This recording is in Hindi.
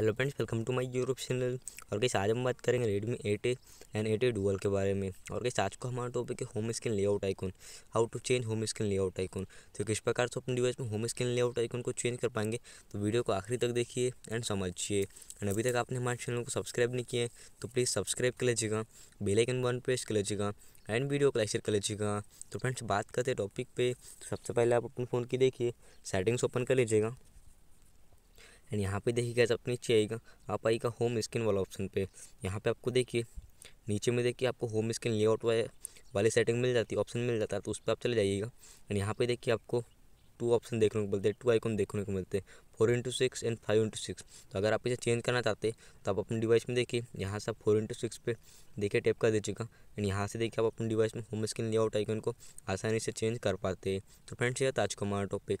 hello friends welcome to my YouTube channel और कैसे आज हम बात करेंगे Redmi eight A and eight A dual के बारे में और कैसे आज को हमारा टॉपिक है home screen layout icon how to change home screen layout icon तो किस प्रकार से अपने डिवाइस में होम स्क्रीन लेआउट आइकन को चेंज कर पाएंगे तो वीडियो को आखिरी तक देखिए एंड समझिए एंड अभी तक आपने हमारे चैनल को सब्सक्राइब नहीं किया है तो प्लीज़ सब्सक्राइब कर लीजिएगा बेलाइकन वन प्रेस कर लीजिएगा एंड वीडियो को लाइक शेयर कर लीजिएगा तो फ्रेंड्स बात करते हैं टॉपिक पे तो सबसे पहले आप अपने फ़ोन की देखिए सेटिंग्स ओपन कर लीजिएगा एंड यहाँ पे देखिए गैस आप नीचे आएगा आप आएगा होम स्क्रीन वाला ऑप्शन पे यहाँ पे आपको देखिए नीचे में देखिए आपको होम स्क्रीन लेआउट वाली सेटिंग मिल जाती है ऑप्शन मिल जाता है तो उस पर आप चले जाइएगा एंड यहाँ पे देखिए आपको टू ऑप्शन देखने को मिलते हैं टू आइकॉन देखने को मिलते हैं four into six and five into six तो अगर आप इसे चेंज करना चाहते हैं तो आप अपने डिवाइस में देखिए यहाँ से आप फोर इंटू सिक्स पर देखिए टैप कर दीजिएगा एंड यहाँ से देखिए आप अपने डिवाइस में होम स्क्रीन लेआउट आइकन को आसानी से चेंज कर पाते हैं तो फ्रेंड्स यह था आज का हमारा टॉपिक